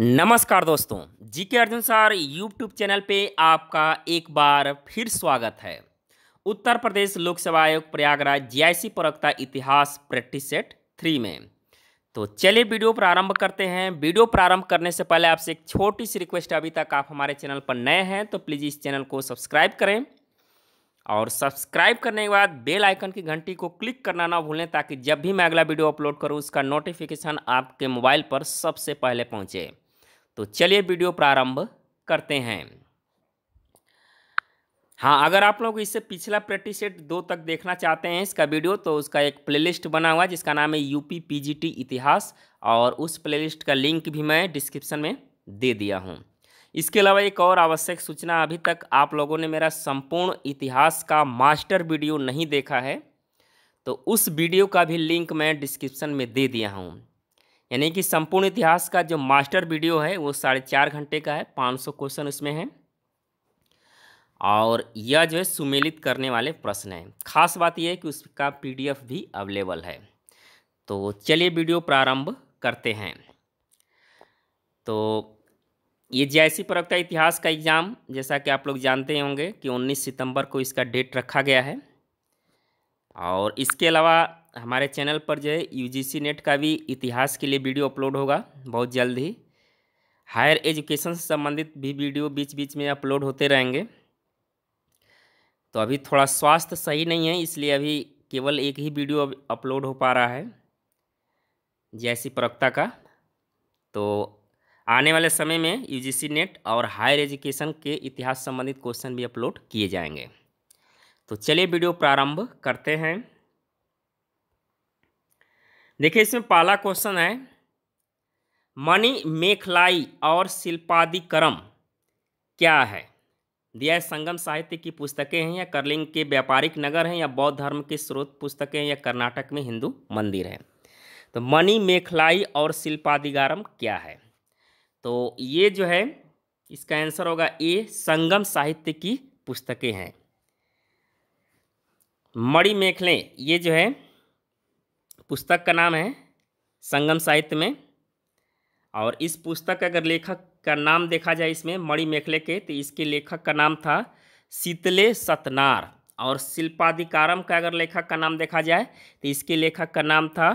नमस्कार दोस्तों जी के अर्जुन सर यूट्यूब चैनल पे आपका एक बार फिर स्वागत है उत्तर प्रदेश लोक सेवा आयोग प्रयागराज जीआईसी प्रवक्ता इतिहास प्रैक्टिस सेट थ्री में तो चलिए वीडियो प्रारंभ करते हैं वीडियो प्रारंभ करने से पहले आपसे एक छोटी सी रिक्वेस्ट अभी तक आप हमारे चैनल पर नए हैं तो प्लीज़ इस चैनल को सब्सक्राइब करें और सब्सक्राइब करने के बाद बेल आइकन की घंटी को क्लिक करना ना भूलें ताकि जब भी मैं अगला वीडियो अपलोड करूं उसका नोटिफिकेशन आपके मोबाइल पर सबसे पहले पहुंचे तो चलिए वीडियो प्रारंभ करते हैं हाँ अगर आप लोग इससे पिछला प्रैक्टिस सेट दो तक देखना चाहते हैं इसका वीडियो तो उसका एक प्लेलिस्ट बना हुआ है जिसका नाम है यूपी पीजीटी इतिहास और उस प्लेलिस्ट का लिंक भी मैं डिस्क्रिप्शन में दे दिया हूँ इसके अलावा एक और आवश्यक सूचना अभी तक आप लोगों ने मेरा संपूर्ण इतिहास का मास्टर वीडियो नहीं देखा है तो उस वीडियो का भी लिंक मैं डिस्क्रिप्शन में दे दिया हूँ यानी कि संपूर्ण इतिहास का जो मास्टर वीडियो है वो साढ़े चार घंटे का है पाँच सौ क्वेश्चन उसमें है और यह जो है सुमेलित करने वाले प्रश्न हैं खास बात यह है कि उसका पीडीएफ भी अवेलेबल है तो चलिए वीडियो प्रारंभ करते हैं तो ये जैसी प्रवक्ता इतिहास का एग्ज़ाम जैसा कि आप लोग जानते होंगे कि 19 सितंबर को इसका डेट रखा गया है और इसके अलावा हमारे चैनल पर जो है यू नेट का भी इतिहास के लिए वीडियो अपलोड होगा बहुत जल्द ही हायर एजुकेशन से संबंधित भी वीडियो बीच बीच में अपलोड होते रहेंगे तो अभी थोड़ा स्वास्थ्य सही नहीं है इसलिए अभी केवल एक ही वीडियो अपलोड हो पा रहा है जैसी प्रवक्ता का तो आने वाले समय में यूजीसी नेट और हायर एजुकेशन के इतिहास संबंधित क्वेश्चन भी अपलोड किए जाएंगे तो चलिए वीडियो प्रारंभ करते हैं देखिए इसमें पहला क्वेश्चन है मणि मेखलाई और शिल्पादिक्रम क्या है दिया संगम साहित्य की पुस्तकें हैं या करलिंग के व्यापारिक नगर हैं या बौद्ध धर्म के स्रोत पुस्तकें हैं या कर्नाटक में हिंदू मंदिर हैं तो मणि मेखलाई और शिल्पाधिकारम क्या है तो ये जो है इसका आंसर होगा ए संगम साहित्य की पुस्तकें हैं मणि मेखलें ये जो है पुस्तक का नाम है संगम साहित्य में और इस पुस्तक का अगर लेखक का नाम देखा जाए इसमें मणि मेखले के तो इसके लेखक का नाम था शीतले सतनार और शिल्पाधिकारम का अगर लेखक का नाम देखा जाए तो इसके लेखक का नाम था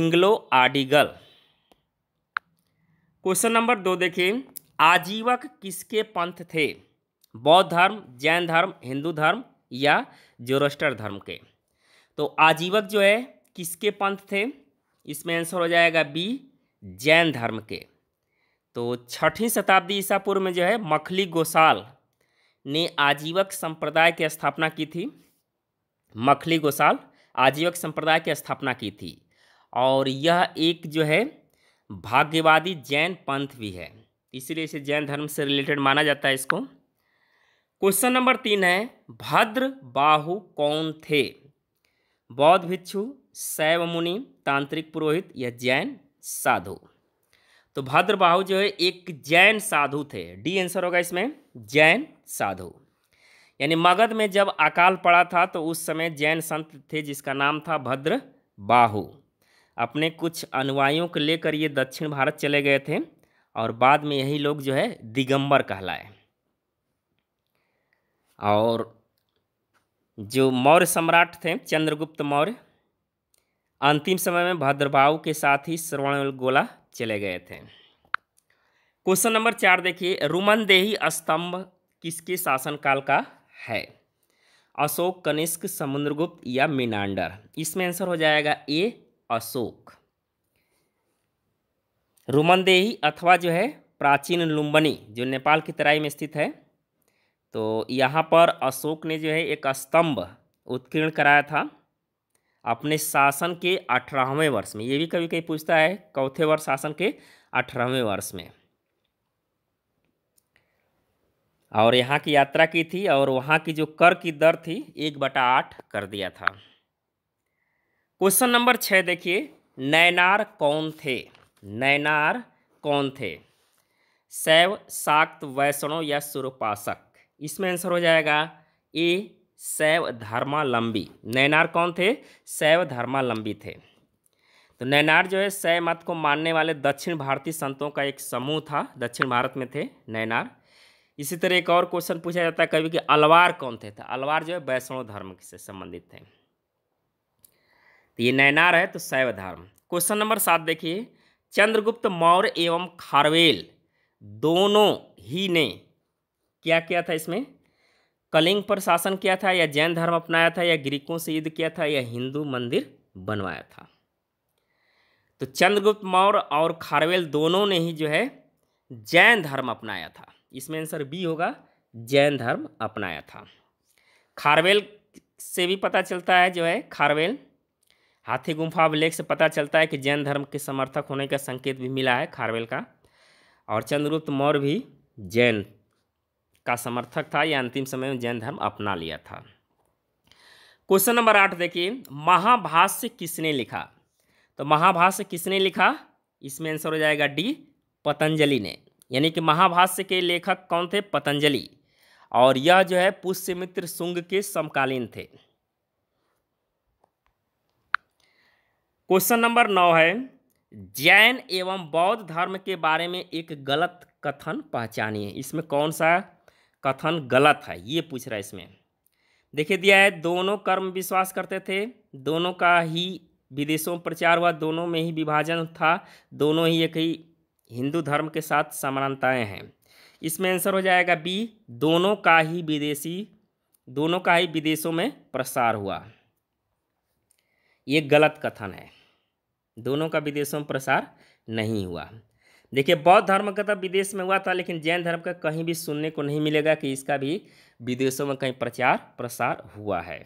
इंग्लो आडिगल क्वेश्चन नंबर दो देखिए आजीवक किसके पंथ थे बौद्ध धर्म जैन धर्म हिंदू धर्म या जोरस्टर धर्म के तो आजीवक जो है किसके पंथ थे इसमें आंसर हो जाएगा बी जैन धर्म के तो छठी शताब्दी ईसा पूर्व में जो है मखली गोसाल ने आजीवक संप्रदाय की स्थापना की थी मखली गोसाल आजीवक संप्रदाय की स्थापना की थी और यह एक जो है भाग्यवादी जैन पंथ भी है इसलिए इसे जैन धर्म से रिलेटेड माना जाता है इसको क्वेश्चन नंबर तीन है भद्र बाहु कौन थे बौद्ध भिक्षु शैव मुनि तांत्रिक पुरोहित या जैन साधु तो भद्रबाहु जो है एक जैन साधु थे डी आंसर होगा इसमें जैन साधु यानी मगध में जब अकाल पड़ा था तो उस समय जैन संत थे जिसका नाम था भद्र बाहु अपने कुछ अनुयायियों को लेकर ये दक्षिण भारत चले गए थे और बाद में यही लोग जो है दिगंबर कहलाए और जो मौर्य सम्राट थे चंद्रगुप्त मौर्य अंतिम समय में भद्रभाव के साथ ही श्रवण गोला चले गए थे क्वेश्चन नंबर चार देखिए रुमनदेही स्तंभ किसके शासनकाल का है अशोक कनिष्क समुद्रगुप्त या मीनांडर इसमें आंसर हो जाएगा ए अशोक रुमनदेही अथवा जो है प्राचीन लुम्बनी जो नेपाल की तराई में स्थित है तो यहाँ पर अशोक ने जो है एक स्तंभ उत्कीर्ण कराया था अपने शासन के अठारहवें वर्ष में ये भी कभी कभी पूछता है चौथे वर्ष शासन के अठारहवें वर्ष में और यहाँ की यात्रा की थी और वहाँ की जो कर की दर थी एक बटा आठ कर दिया था क्वेश्चन नंबर छः देखिए नैनार कौन थे नैनार कौन थे शैव शाक्त वैष्णव या सूर्यपाशक इसमें आंसर हो जाएगा ए शैव धर्मालंबी नैनार कौन थे शैव धर्मालंबी थे तो नैनार जो है शैव मत को मानने वाले दक्षिण भारतीय संतों का एक समूह था दक्षिण भारत में थे नैनार इसी तरह एक और क्वेश्चन पूछा जाता है कभी कि अलवार कौन थे तो अलवार जो है वैष्णव धर्म से संबंधित थे तो ये नैनार है तो शैव धर्म क्वेश्चन नंबर सात देखिए चंद्रगुप्त मौर्य एवं खारवेल दोनों ही ने क्या किया था इसमें कलिंग पर शासन किया था या जैन धर्म अपनाया था या ग्रीकों से युद्ध किया था या हिंदू मंदिर बनवाया था तो चंद्रगुप्त मौर्य और खारवेल दोनों ने ही जो है जैन धर्म अपनाया था इसमें आंसर बी होगा जैन धर्म अपनाया था खारवेल से भी पता चलता है जो है खारवेल हाथी गुम्फा अभिलेख से पता चलता है कि जैन धर्म के समर्थक होने का संकेत भी मिला है खारवेल का और चंद्रगुप्त मौर्य भी जैन का समर्थक था या अंतिम समय में जैन धर्म अपना लिया था क्वेश्चन नंबर आठ देखिए महाभाष्य किसने लिखा तो महाभाष्य किसने लिखा इसमें आंसर हो जाएगा डी पतंजलि ने यानी कि महाभाष्य के लेखक कौन थे पतंजलि और यह जो है पुष्यमित्र सुंग के समकालीन थे क्वेश्चन नंबर नौ है जैन एवं बौद्ध धर्म के बारे में एक गलत कथन पहचानिए इसमें कौन सा कथन गलत है ये पूछ रहा है इसमें देखिए दिया है दोनों कर्म विश्वास करते थे दोनों का ही विदेशों में प्रचार हुआ दोनों में ही विभाजन था दोनों ही एक ही हिंदू धर्म के साथ समानताएं हैं इसमें आंसर हो जाएगा बी दोनों का ही विदेशी दोनों का ही विदेशों में प्रसार हुआ ये गलत कथन है दोनों का विदेशों में प्रसार नहीं हुआ देखिए बौद्ध धर्म का तो विदेश में हुआ था लेकिन जैन धर्म का कहीं भी सुनने को नहीं मिलेगा कि इसका भी विदेशों में कहीं प्रचार प्रसार हुआ है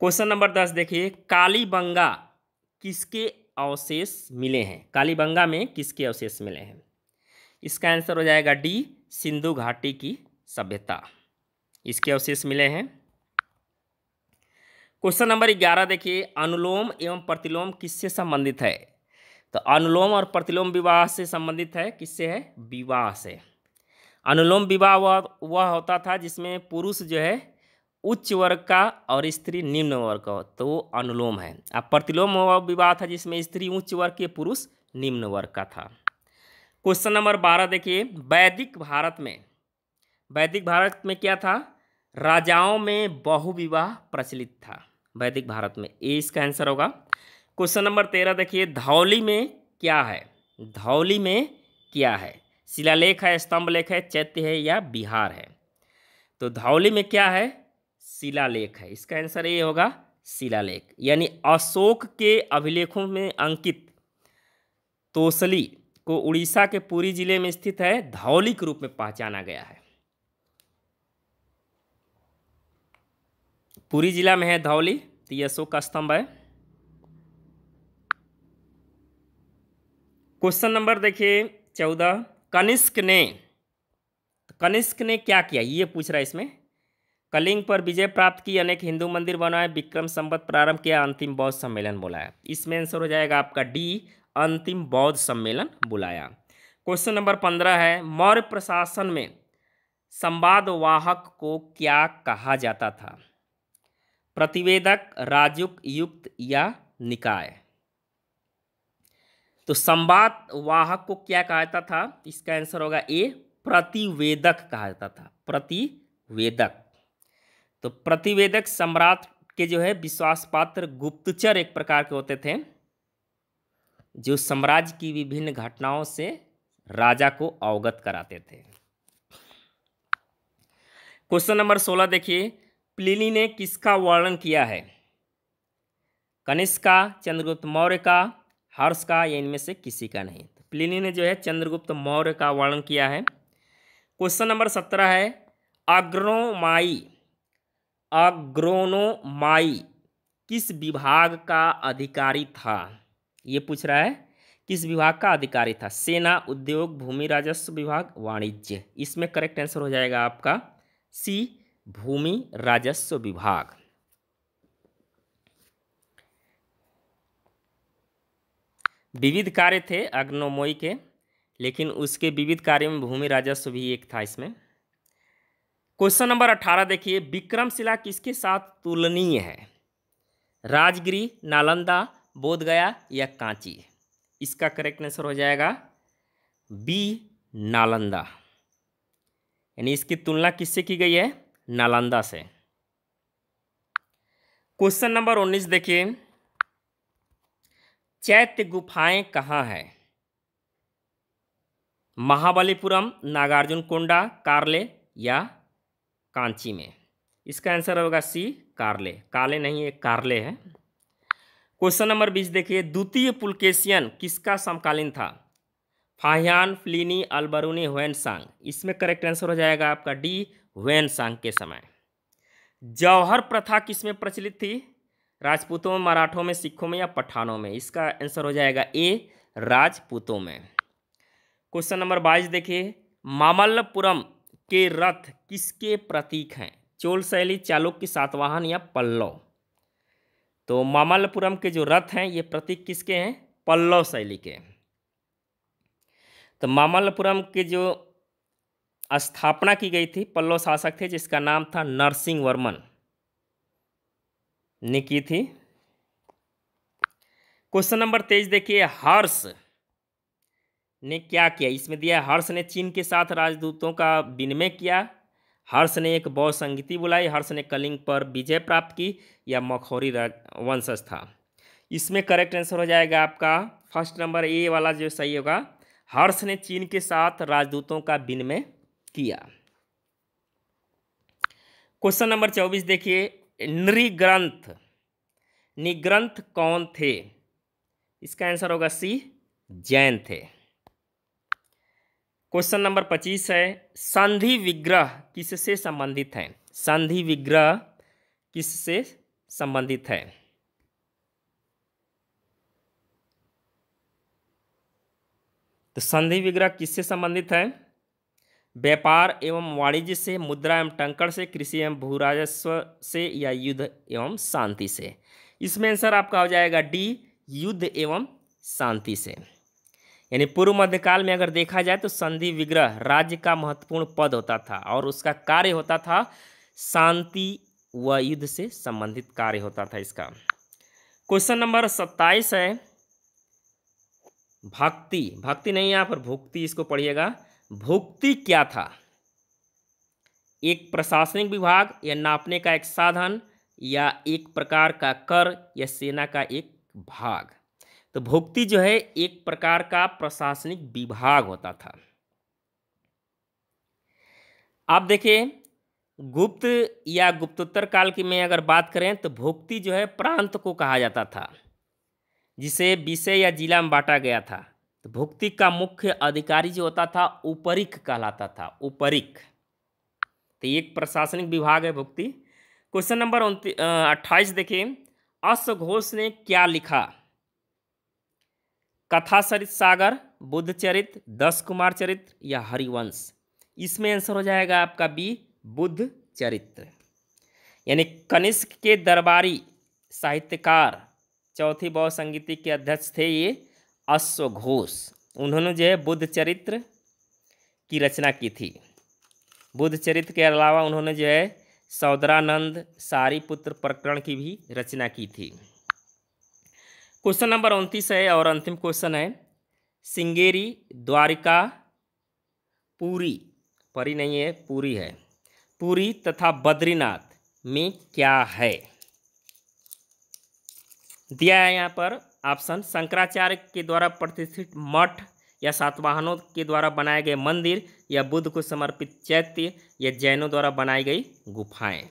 क्वेश्चन नंबर दस देखिए कालीबंगा किसके अवशेष मिले हैं कालीबंगा में किसके अवशेष मिले हैं इसका आंसर हो जाएगा डी सिंधु घाटी की सभ्यता इसके अवशेष मिले हैं क्वेश्चन नंबर ग्यारह देखिए अनुलोम एवं प्रतिलोम किससे संबंधित है तो अनुलोम और प्रतिलोम विवाह से संबंधित है किससे है विवाह से अनुलोम विवाह वह वह होता था जिसमें पुरुष जो है उच्च वर्ग का और स्त्री निम्न वर्ग का तो वो अनुलोम है अब प्रतिलोम विवाह था जिसमें स्त्री उच्च वर्ग के पुरुष निम्न वर्ग का था क्वेश्चन नंबर बारह देखिए वैदिक भारत में वैदिक भारत में क्या था राजाओं में बहुविवाह प्रचलित था वैदिक भारत में ए इसका आंसर होगा क्वेश्चन नंबर तेरह देखिए धौली में क्या है धौली में क्या है शिलालेख है स्तंभ लेख है चैत्य है या बिहार है तो धौली में क्या है शिलालेख है इसका आंसर ये होगा शिलालेख यानी अशोक के अभिलेखों में अंकित तोसली को उड़ीसा के पूरी जिले में स्थित है धौली के रूप में पहचाना गया है पूरी जिला में है धौली तो ये अशोक का स्तंभ है क्वेश्चन नंबर देखिए चौदह कनिष्क ने कनिष्क ने क्या किया ये पूछ रहा है इसमें कलिंग पर विजय प्राप्त की अनेक हिंदू मंदिर बनाए विक्रम संबत प्रारंभ किया अंतिम बौद्ध सम्मेलन बुलाया इसमें आंसर हो जाएगा आपका डी अंतिम बौद्ध सम्मेलन बुलाया क्वेश्चन नंबर पंद्रह है मौर्य प्रशासन में संवादवाहक को क्या कहा जाता था प्रतिवेदक राजुक युक्त या निकाय तो संवाद वाहक को क्या कहा जाता था इसका आंसर होगा ए प्रतिवेदक कहा जाता था प्रतिवेदक तो प्रतिवेदक सम्राट के जो है विश्वास पात्र गुप्तचर एक प्रकार के होते थे जो साम्राज्य की विभिन्न घटनाओं से राजा को अवगत कराते थे क्वेश्चन नंबर सोलह देखिए प्लिनी ने किसका वर्णन किया है कनिष्का चंद्रगुप्त मौर्य का हर्ष का या इनमें से किसी का नहीं तो प्लिनी ने जो है चंद्रगुप्त मौर्य का वर्णन किया है क्वेश्चन नंबर सत्रह है अग्रोमाई अग्रोनोमाई किस विभाग का अधिकारी था ये पूछ रहा है किस विभाग का अधिकारी था सेना उद्योग भूमि राजस्व विभाग वाणिज्य इसमें करेक्ट आंसर हो जाएगा आपका सी भूमि राजस्व विभाग विविध कार्य थे अग्नोमोई के लेकिन उसके विविध कार्यों में भूमि राजस्व भी एक था इसमें क्वेश्चन नंबर अठारह देखिए विक्रमशिला किसके साथ तुलनीय है राजगिरी नालंदा बोधगया या कांची इसका करेक्ट आंसर हो जाएगा बी नालंदा यानी इसकी तुलना किससे की गई है नालंदा से क्वेश्चन नंबर उन्नीस देखिए चैत्य गुफाएं कहाँ हैं महाबलीपुरम नागार्जुन कोंडा कार्ले या कांची में इसका आंसर होगा सी कार्ले काले नहीं है कार्ले है क्वेश्चन नंबर बीस देखिए द्वितीय पुलकेशियन किसका समकालीन था फाहियान फ्लिनी अल्बरूनी हुएनसांग इसमें करेक्ट आंसर हो जाएगा आपका डी हुएनसांग के समय जौहर प्रथा किसमें प्रचलित थी राजपूतों में मराठों में सिखों में या पठानों में इसका आंसर हो जाएगा ए राजपूतों में क्वेश्चन नंबर बाईस देखिए मामल्लपुरम के रथ किसके प्रतीक हैं चोल शैली चालुक्य सातवाहन या पल्लव तो मामल्लपुरम के जो रथ हैं ये प्रतीक किसके हैं पल्लव शैली के तो मामल्लपुरम के जो स्थापना की गई थी पल्लव शासक थे जिसका नाम था नरसिंह वर्मन ने की थी क्वेश्चन नंबर तेईस देखिए हर्ष ने क्या किया इसमें दिया हर्ष ने चीन के साथ राजदूतों का विनिमय किया हर्ष ने एक बौ संगीति बुलाई हर्ष ने कलिंग पर विजय प्राप्त की या मखौरी वंशज था इसमें करेक्ट आंसर हो जाएगा आपका फर्स्ट नंबर ए वाला जो सही होगा हर्ष ने चीन के साथ राजदूतों का विनिमय किया क्वेश्चन नंबर चौबीस देखिए नृग्रंथ निग्रंथ कौन थे इसका आंसर होगा सी जैन थे क्वेश्चन नंबर पच्चीस है संधि विग्रह किससे संबंधित है संधि विग्रह किससे संबंधित है तो संधि विग्रह किससे संबंधित है व्यापार एवं वाणिज्य से मुद्रा एवं टंकड़ से कृषि एवं भू राजस्व से या युद्ध एवं शांति से इसमें आंसर आपका हो जाएगा डी युद्ध एवं शांति से यानी पूर्व मध्यकाल में अगर देखा जाए तो संधि विग्रह राज्य का महत्वपूर्ण पद होता था और उसका कार्य होता था शांति व युद्ध से संबंधित कार्य होता था इसका क्वेश्चन नंबर सत्ताईस है भक्ति भक्ति नहीं यहाँ पर भुक्ति इसको पढ़िएगा भुक्ति क्या था एक प्रशासनिक विभाग या नापने का एक साधन या एक प्रकार का कर या सेना का एक भाग तो भुक्ति जो है एक प्रकार का प्रशासनिक विभाग होता था आप देखिए गुप्त या गुप्तोत्तर काल की में अगर बात करें तो भुक्ति जो है प्रांत को कहा जाता था जिसे विषय या जिला में बांटा गया था तो भुक्ति का मुख्य अधिकारी जो होता था उपरिक कहलाता था उपरिक तो एक प्रशासनिक विभाग है भुक्ति क्वेश्चन नंबर अट्ठाईस देखिए अश्वघोष घोष ने क्या लिखा कथा सरित सागर चरित दस कुमार चरित्र या हरिवंश इसमें आंसर हो जाएगा आपका बी बुद्ध चरित्र यानी कनिष्क के दरबारी साहित्यकार चौथी बहु संगीति के अध्यक्ष थे ये अश्व घोष उन्होंने जो है बुद्ध चरित्र की रचना की थी बुद्ध चरित्र के अलावा उन्होंने जो है सौदरानंद सारीपुत्र प्रकरण की भी रचना की थी क्वेश्चन नंबर उनतीस है और अंतिम क्वेश्चन है सिंगेरी द्वारिका पूरी परी नहीं है पूरी है पूरी तथा बद्रीनाथ में क्या है दिया है यहाँ पर ऑप्शन शंकराचार्य के द्वारा प्रतिष्ठित मठ या सातवाहनों के द्वारा बनाए गए मंदिर या बुद्ध को समर्पित चैत्य या जैनों द्वारा बनाई गई गुफाएं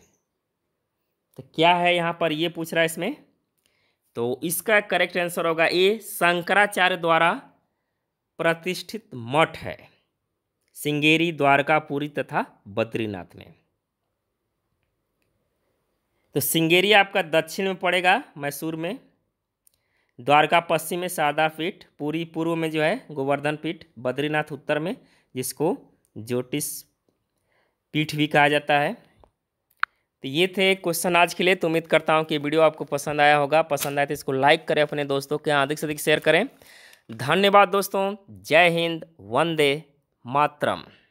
तो क्या है यहाँ पर ये पूछ रहा है इसमें तो इसका करेक्ट आंसर होगा ए शंकराचार्य द्वारा प्रतिष्ठित मठ है सिंगेरी द्वारकापुरी तथा बद्रीनाथ में तो सिंगेरी आपका दक्षिण में पड़ेगा मैसूर में द्वारका पश्चिम में शारदा पीठ पूरी पूर्व में जो है गोवर्धन पीठ बद्रीनाथ उत्तर में जिसको ज्योतिष पीठ भी कहा जाता है तो ये थे क्वेश्चन आज के लिए तो उम्मीद करता हूँ कि वीडियो आपको पसंद आया होगा पसंद आया तो इसको लाइक करें अपने दोस्तों के यहाँ अधिक से अधिक शेयर करें धन्यवाद दोस्तों जय हिंद वंदे मातरम